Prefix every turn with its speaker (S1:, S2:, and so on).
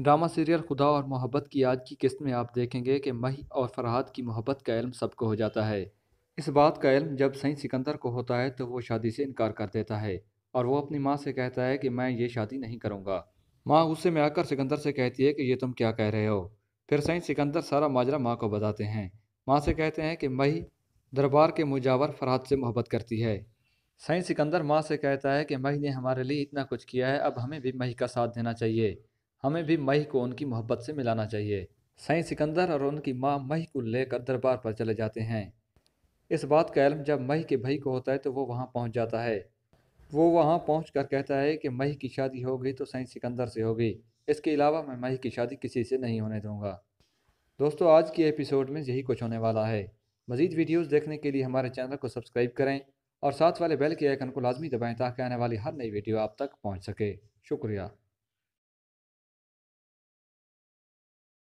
S1: drama serial खुदा और मोहब्बत की आज की किस्त में आप देखेंगे कि मही और फरहाद की मोहब्बत का इल्म सबको हो जाता है इस बात का इल्म जब सही सिकंदर को होता है तो वो शादी से इनकार कर देता है और वो अपनी माँ से कहता है कि मैं ये शादी नहीं करूँगा माँ गुस्से में आकर सिकंदर से कहती है कि ये तुम क्या कह रहे हो फिर सही सिकंदर सारा माजरा माँ को बताते हैं माँ से कहते हैं कि मही दरबार के मुजावर फरहाद से मोहब्बत करती है सही सिकंदर माँ से कहता है कि मही ने हमारे लिए इतना कुछ किया है अब हमें भी मही का साथ देना चाहिए हमें भी मही को उनकी मोहब्बत से मिलाना चाहिए सही सिकंदर और उनकी माँ मही को लेकर दरबार पर चले जाते हैं इस बात का इलम जब मही के भाई को होता है तो वो वहाँ पहुँच जाता है वो वहाँ पहुँच कर कहता है कि मही की शादी होगी तो सही सिकंदर से होगी इसके अलावा मैं मही की शादी किसी से नहीं होने दूँगा दोस्तों आज के एपिसोड में यही कुछ होने वाला है मज़ीद वीडियोज़ देखने के लिए हमारे चैनल को सब्सक्राइब करें और साथ वाले बेल के आइकन को लाजमी दबाएँ ताकि आने वाली हर नई वीडियो आप तक पहुँच सके शुक्रिया